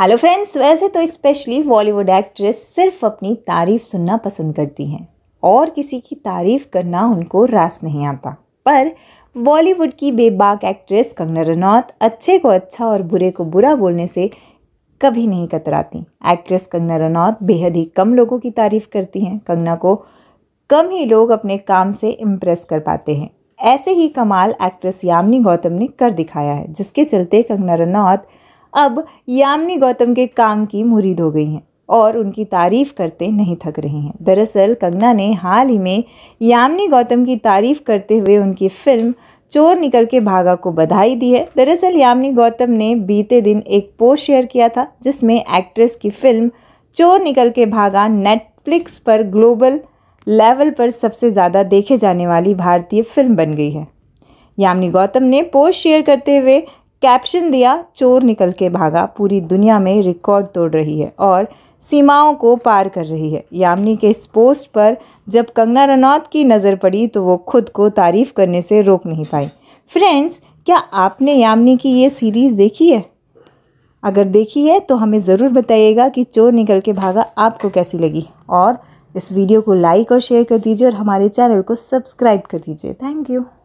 hello friends वैसे तो specially Bollywood actress सिर्फ अपनी तारीफ सुनना पसंद करती हैं और किसी की तारीफ करना उनको रास नहीं आता पर बॉलीवुड की बेबाक एक्ट्रेस कंगना रनौत अच्छे को अच्छा और बुरे को बुरा बोलने से कभी नहीं कतराती एक्ट्रेस कंगना रनौत बेहद ही कम लोगों की तारीफ़ करती हैं कंगना को कम ही लोग अपने काम से इम्प्रेस कर पाते हैं ऐसे ही कमाल एक्ट्रेस यामिनी गौतम ने कर दिखाया है जिसके चलते कंगना रनौत अब यामिनी गौतम के काम की मुरीद हो गई हैं और उनकी तारीफ़ करते नहीं थक रही हैं दरअसल कंगना ने हाल ही में यामिनी गौतम की तारीफ़ करते हुए उनकी फ़िल्म चोर निकल के भागा को बधाई दी है दरअसल यामिनी गौतम ने बीते दिन एक पोस्ट शेयर किया था जिसमें एक्ट्रेस की फिल्म चोर निकल के भागा नेटफ्लिक्स पर ग्लोबल लेवल पर सबसे ज़्यादा देखे जाने वाली भारतीय फिल्म बन गई है यामिनी गौतम ने पोस्ट शेयर करते हुए कैप्शन दिया चोर निकल के भागा पूरी दुनिया में रिकॉर्ड तोड़ रही है और सीमाओं को पार कर रही है यामिनी के इस पोस्ट पर जब कंगना रनौत की नज़र पड़ी तो वो खुद को तारीफ करने से रोक नहीं पाई फ्रेंड्स क्या आपने यामिनी की ये सीरीज़ देखी है अगर देखी है तो हमें ज़रूर बताइएगा कि चोर निकल के भागा आपको कैसी लगी और इस वीडियो को लाइक और शेयर कर दीजिए और हमारे चैनल को सब्सक्राइब कर दीजिए थैंक यू